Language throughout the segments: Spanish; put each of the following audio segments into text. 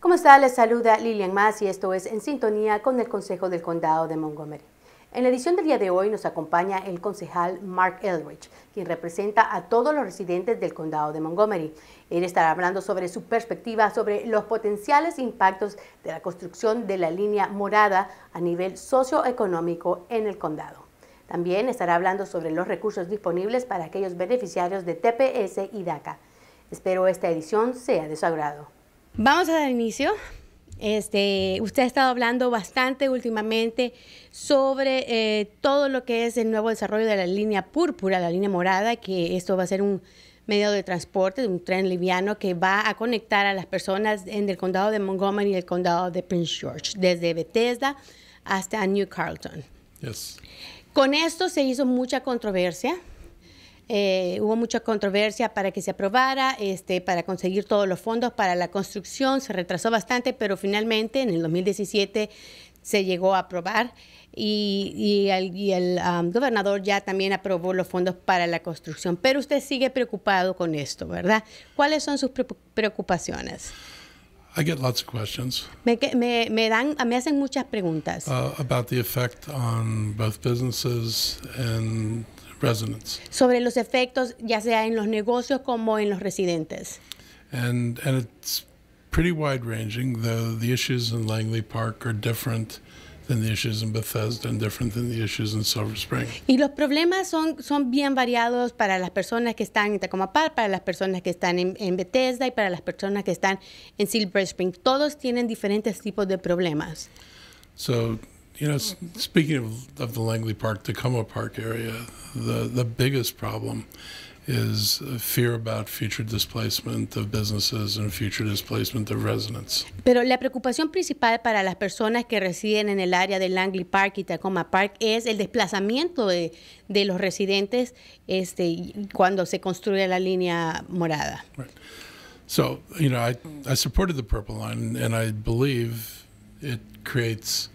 ¿Cómo está? Les saluda Lilian Mas y esto es En Sintonía con el Consejo del Condado de Montgomery. En la edición del día de hoy nos acompaña el concejal Mark Eldridge, quien representa a todos los residentes del condado de Montgomery. Él estará hablando sobre su perspectiva sobre los potenciales impactos de la construcción de la línea morada a nivel socioeconómico en el condado. También estará hablando sobre los recursos disponibles para aquellos beneficiarios de TPS y DACA. Espero esta edición sea de su agrado. Vamos a dar inicio. Este, usted ha estado hablando bastante últimamente sobre eh, todo lo que es el nuevo desarrollo de la línea púrpura, la línea morada, que esto va a ser un medio de transporte, un tren liviano que va a conectar a las personas en el condado de Montgomery y el condado de Prince George, desde Bethesda hasta New Carlton. Yes. Con esto se hizo mucha controversia eh, hubo mucha controversia para que se aprobara, este, para conseguir todos los fondos para la construcción, se retrasó bastante, pero finalmente en el 2017 se llegó a aprobar y, y el, el gobernador ya también aprobó los fondos para la construcción. Pero usted sigue preocupado con esto, ¿verdad? ¿Cuáles son sus preocupaciones? I get lots of questions. Me, me, me, dan, me hacen muchas preguntas. Uh, about the effect on both businesses and residents. Sobre los efectos ya sea en los negocios como en los residentes. And, and it's pretty wide ranging, though the issues in Langley Park are different than the issues in Bethesda and different than the issues in Silver Spring. Y los problemas son, son bien variados para las personas que están en Tacoma Park, para las personas que están en, en Bethesda y para las personas que están en Silver Spring. Todos tienen diferentes tipos de problemas. So You know, speaking of, of the Langley Park, Tacoma Park area, the, the biggest problem is fear about future displacement of businesses and future displacement of residents. Pero la preocupación principal para las personas que residen en el área de Langley Park y Tacoma Park es el desplazamiento de, de los residentes este, cuando se construye la línea morada. Right. So, you know, I, I supported the Purple Line and I believe it creates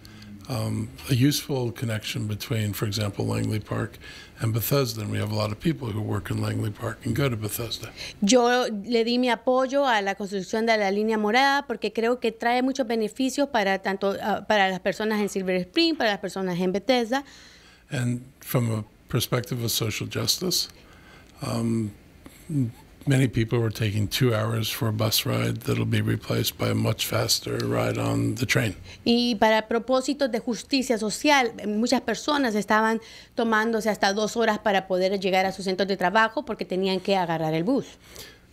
um, a useful connection between, for example, Langley Park and Bethesda. And we have a lot of people who work in Langley Park and go to Bethesda. Yo le di mi apoyo a la construcción de la línea morada porque creo que trae muchos beneficios para tanto uh, para las personas en Silver Spring, para las personas en Bethesda. And from a perspective of social justice, um, many people were taking hours for a bus ride that'll be replaced by a much faster ride on the train. Y para propósitos de justicia social, muchas personas estaban tomándose hasta dos horas para poder llegar a sus centros de trabajo porque tenían que agarrar el bus.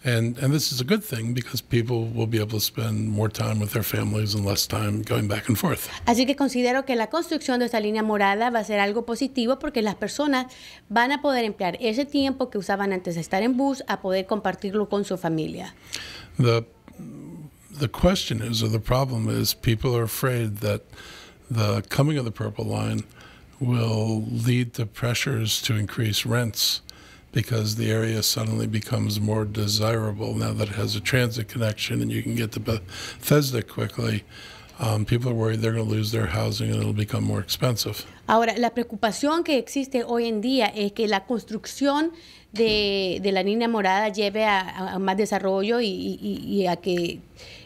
And, and this is a good thing because people will be able to spend more time with their families and less time going back and forth. Así que considero que la construcción de esta línea morada va a ser algo positivo porque las personas van a poder emplear ese tiempo que usaban antes de estar en bus a poder compartirlo con su familia. The, the question is, or the problem is, people are afraid that the coming of the Purple Line will lead to pressures to increase rents because the area suddenly becomes more desirable now that it has a transit connection and you can get to Bethesda quickly. Um, people are they're going lose their housing and it'll become more expensive. Ahora, la preocupación que existe hoy en día es que la construcción de, la línea morada lleve a, más desarrollo y, y, a que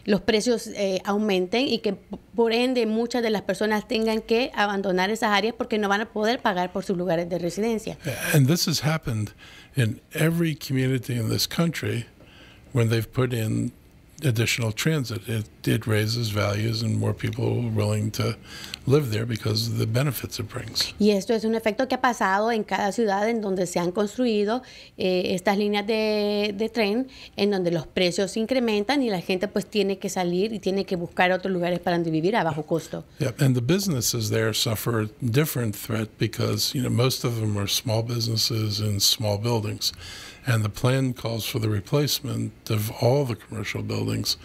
los precios eh, aumenten y que por ende muchas de las personas tengan que abandonar esas áreas porque no van a poder pagar por sus lugares de residencia. And this has happened in every community in this country when they've put in additional transit. It, it raises values and more people willing to live there because of the benefits it brings. Y esto es un efecto que ha pasado en cada ciudad en donde se han construido eh, estas líneas de, de, tren, en donde los precios incrementan y la gente pues tiene que salir y tiene que buscar otros lugares para vivir a bajo costo. Yeah, and the businesses there suffer a different threat because, you know, most of them are small businesses in small buildings. And the plan calls for the replacement of all the commercial buildings buildings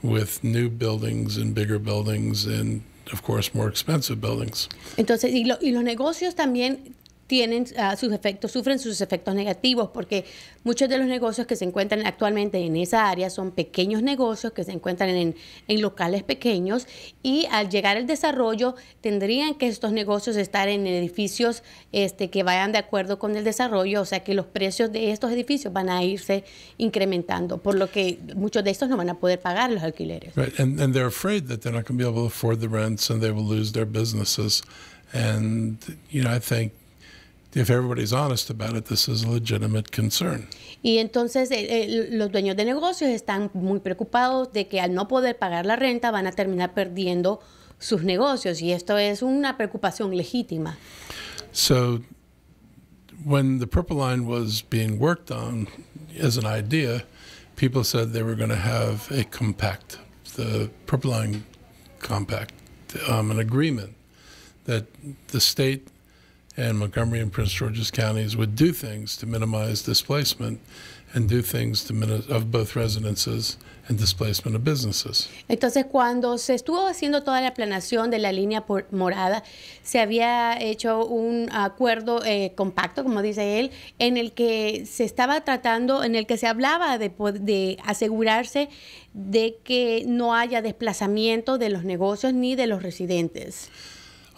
with new buildings and bigger buildings and of course more expensive buildings. Entonces, y, lo, y los negocios también tienen ah, sus efectos, sufren sus efectos negativos, porque muchos de los negocios que se encuentran actualmente en esa área son pequeños negocios que se encuentran en, en locales pequeños y al llegar el desarrollo tendrían que estos negocios estar en edificios este, que vayan de acuerdo con el desarrollo, o sea que los precios de estos edificios van a irse incrementando, por lo que muchos de estos no van a poder pagar los alquileres. And, and they're afraid that they're not going to be able to afford the rents and they will lose their businesses. And, you know, I think If everybody's honest about it, this is a legitimate concern. Y entonces eh, eh, los dueños de negocios están muy preocupados de que al no poder pagar la renta van a terminar perdiendo sus negocios y esto es una preocupación legítima. So when the purple line was being worked on as an idea, people said they were going to have a compact, the purple line compact, um, an agreement that the state and Montgomery and Prince George's counties would do things to minimize displacement and do things to of both residences and displacement of businesses. Entonces, cuando se estuvo haciendo toda la planación de la línea por morada, se había hecho un acuerdo eh, compacto, como dice él, en el que se estaba tratando, en el que se hablaba de, de asegurarse de que no haya desplazamiento de los negocios ni de los residentes.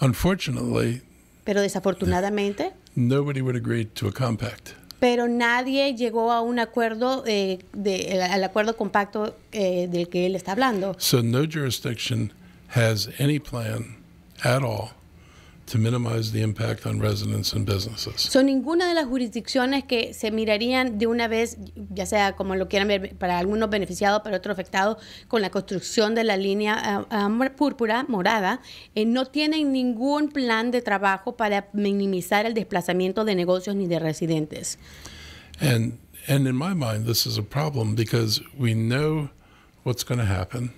Unfortunately, pero desafortunadamente. Nobody would agree to a compact. Pero nadie llegó a un acuerdo, eh, de, al acuerdo compacto eh, del que él está hablando. So no jurisdiction has any plan at all to minimize the impact on residents and businesses. Son ninguna de las jurisdicciones que se mirarían de una vez, ya sea como lo quieran ver, para algunos beneficiados, para otros afectados, con la construcción de la línea ah, ah, púrpura, morada, eh, no tienen ningún plan de trabajo para minimizar el desplazamiento de negocios ni de residentes. And, and in my mind, this is a problem because we know what's going to happen.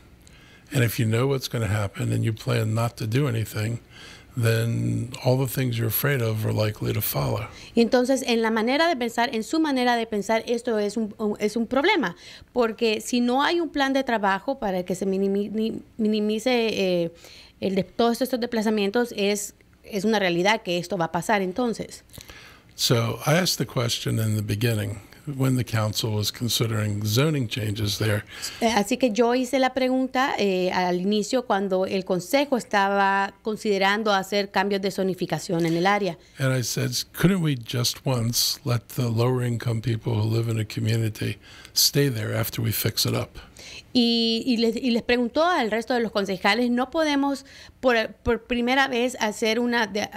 And if you know what's going to happen and you plan not to do anything, y entonces, en la manera de pensar, en su manera de pensar, esto es un, es un problema, porque si no hay un plan de trabajo para que se minimice eh, el de, todos estos desplazamientos, es, es una realidad que esto va a pasar entonces. So, I asked the question in the beginning when the council was considering zoning changes there. Eh, así que yo hice la pregunta eh, al inicio cuando el consejo estaba considerando hacer cambios de zonificación en el área. And I said, couldn't we just once let the lower income people who live in a community stay there after we fix it up? Y, y, les, y, les, preguntó al resto de los concejales, no podemos por, por primera vez hacer una de,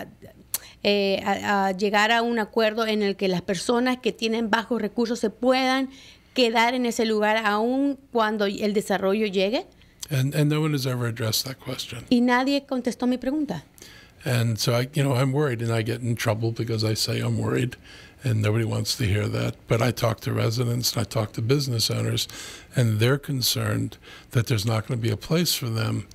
eh, a, llegar a un acuerdo en el que las personas que tienen bajos recursos se puedan quedar en ese lugar aún cuando el desarrollo llegue? ever addressed that Y nadie contestó mi pregunta. And so I, you know, I'm worried and I get in trouble because I say I'm worried and nobody wants to hear that. But I talk to residents and I talk to business owners and they're concerned that there's not going to be a place for them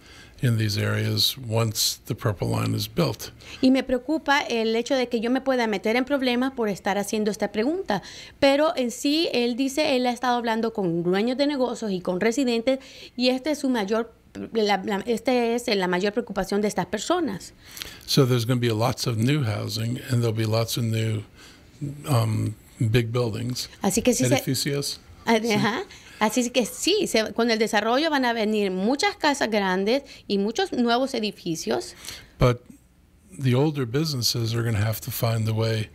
these areas once the Purple Line is built. Y me preocupa el hecho de que yo me pueda meter en problemas por estar haciendo esta pregunta. Pero en sí, él dice, él ha estado hablando con dueños de negocios y con residentes y este es su mayor la, este es la mayor preocupación de estas personas. big buildings. Así que sí edificios. Se, ah, Ajá. Así que sí, se, con el desarrollo van a venir muchas casas grandes y muchos nuevos edificios. But the older businesses are going to have to find a way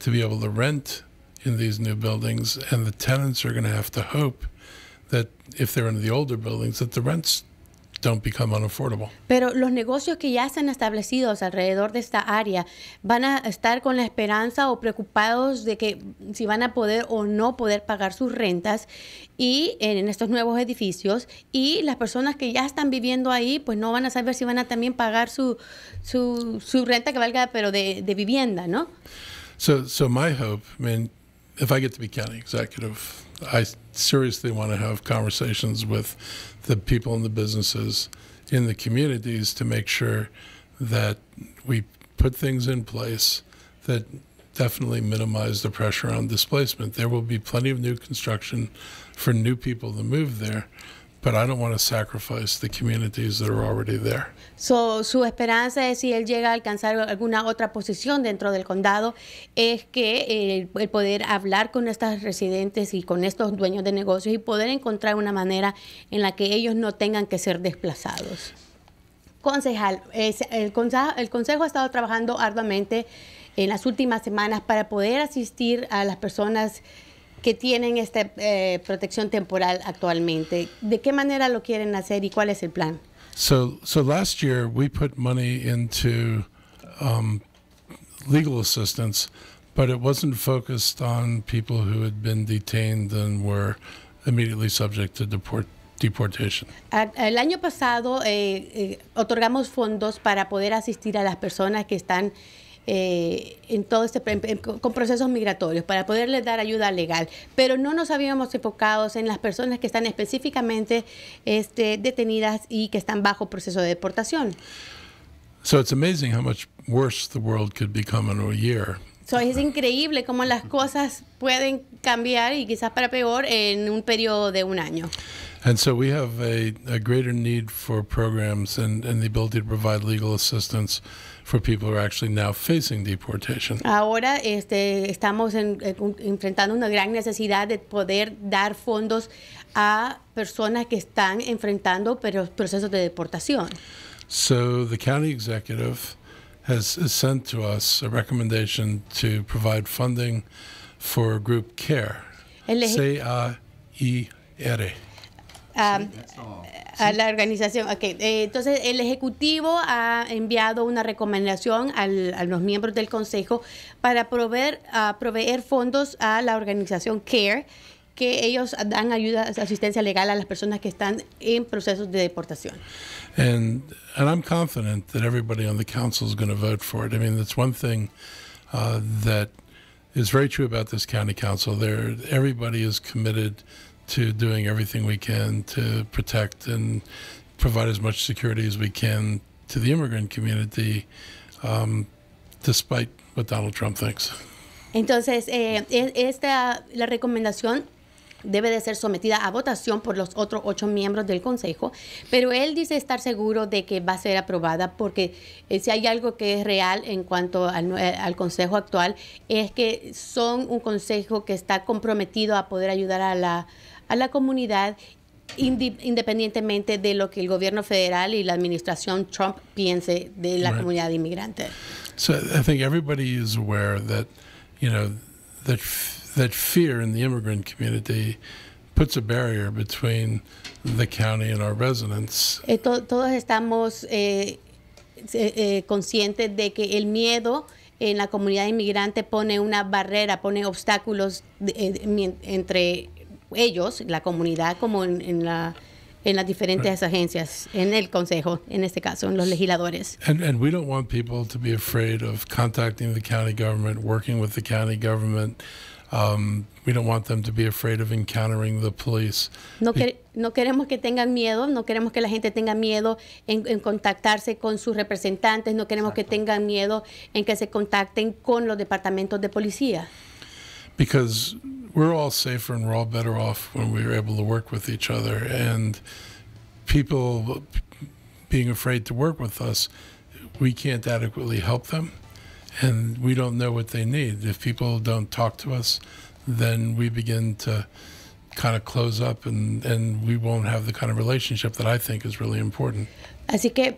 to be able to rent in these new buildings, and the tenants are going to have to hope that if they're in the older buildings, that the rents don't become unaffordable. Pero los negocios que ya están establecidos alrededor de esta área van a estar con la esperanza o preocupados de que si van a poder o no poder pagar sus rentas y en estos nuevos edificios y las personas que ya están viviendo ahí pues no van a saber si van a también pagar su su, renta que valga pero de, vivienda, ¿no? So so my hope, if I get to be county executive, I seriously want to have conversations with the people in the businesses in the communities to make sure that we put things in place that definitely minimize the pressure on displacement. There will be plenty of new construction for new people to move there, But I don't want to sacrifice the communities that are already su esperanza es si él llega a alcanzar alguna otra posición dentro del condado, es que eh, el, poder hablar con estas residentes y con estos dueños de negocios y poder encontrar una manera en la que ellos no tengan que ser desplazados. Concejal, eh, el, el consejo ha estado trabajando arduamente en las últimas semanas para poder asistir a las personas que tienen esta eh, protección temporal actualmente. ¿De qué manera lo quieren hacer y cuál es el plan? So, so last year we put money into um, legal assistance, but it wasn't focused on people who had been detained and were immediately subject to deport deportation. El año pasado eh, eh, otorgamos fondos para poder asistir a las personas que están eh, en todo este, con procesos migratorios para poderles dar ayuda legal. Pero no nos habíamos enfocado en las personas que están específicamente este, detenidas y que están bajo proceso de deportación. So it's amazing how much worse the world could become in a year. So es increíble cómo las cosas pueden cambiar y quizás para peor en un periodo de un año. And so we have greater need for programs and the ability to provide legal assistance for people who are actually now facing deportation. Ahora este, estamos en, en, enfrentando una gran necesidad de poder dar fondos a personas que están enfrentando procesos de deportación. So the county executive has, has sent to us a recommendation to provide funding for group care. C-A-I-R. Ah, eh, a, la organización. Okay. Eh, entonces, el Ejecutivo ha enviado una recomendación al, a los miembros del Consejo para proveer, a proveer fondos a la organización CARE que ellos dan ayuda, asistencia legal a las personas que están en procesos de deportación. And and I'm confident that everybody on the council is going to vote for it. I mean, that's one thing uh, that is very true about this county council. There, everybody is committed to doing everything we can to protect and provide as much security as we can to the immigrant community, um, despite what Donald Trump thinks. Entonces, eh, e-, la recomendación debe de ser sometida a votación por los otros ocho miembros del Consejo, pero él dice estar seguro de que va a ser aprobada porque eh, si hay algo que es real en cuanto al, al, Consejo actual es que son un Consejo que está comprometido a poder ayudar a la a la comunidad independientemente de lo que el gobierno federal y la administración Trump piense de la comunidad inmigrante. So I think everybody is aware that, fear in the immigrant community puts a barrier between the county and our residents. Eh, todos estamos eh, eh, conscientes de que el miedo en la comunidad inmigrante pone una barrera, pone obstáculos entre ellos, la comunidad, como en, la en las diferentes agencias, en el consejo, en este caso, en los legisladores. And, we don't want people to be afraid of contacting the county government, working with the county government. Um, we don't want them to be afraid of encountering the police. No, no queremos que tengan miedo, no queremos que la gente tenga miedo en, en contactarse con sus representantes, no queremos que tengan miedo en que se contacten con los departamentos de policía. Because we're all safer and we're all better off when we're able to work with each other. And people being afraid to work with us, we can't adequately help them. And we don't know what they need. If people don't talk to us, then we begin to kind of close up and, and we won't have the kind of relationship that I think is really important. Así que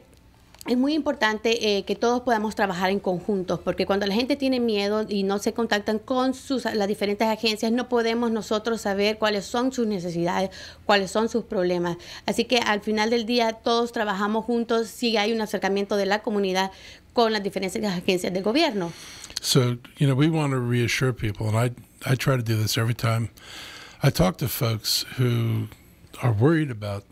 es muy importante eh, que todos podamos trabajar en conjunto porque cuando la gente tiene miedo y no se contactan con sus, las diferentes agencias, no podemos nosotros saber cuáles son sus necesidades, cuáles son sus problemas. Así que al final del día todos trabajamos juntos si hay un acercamiento de la comunidad con las diferentes agencias del gobierno. So, you know, we want to reassure people, and I, I try to do this every time. I talk to folks who are worried about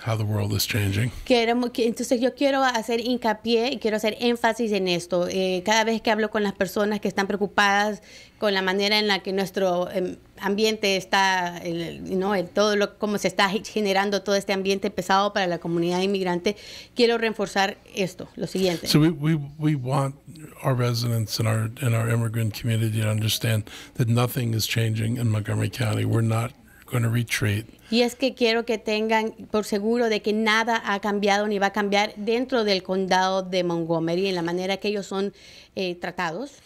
How the world is changing. entonces yo quiero hacer hincapié y quiero hacer énfasis en esto. Eh, cada vez que hablo con las personas que están preocupadas con la manera en la que nuestro em, ambiente está, ¿no? todo lo, cómo se está generando todo este ambiente pesado para la comunidad inmigrante, quiero reforzar esto, lo siguiente. So we, we, we want our residents and our, and our immigrant community to understand that nothing is changing in Montgomery County. We're not y es que quiero que tengan por seguro de que nada ha cambiado ni va a cambiar dentro del condado de Montgomery en la manera que ellos son eh, tratados.